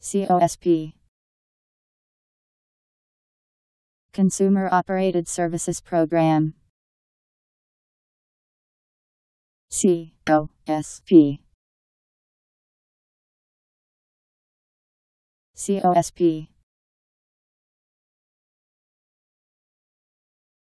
COSP Consumer Operated Services Program COSP COSP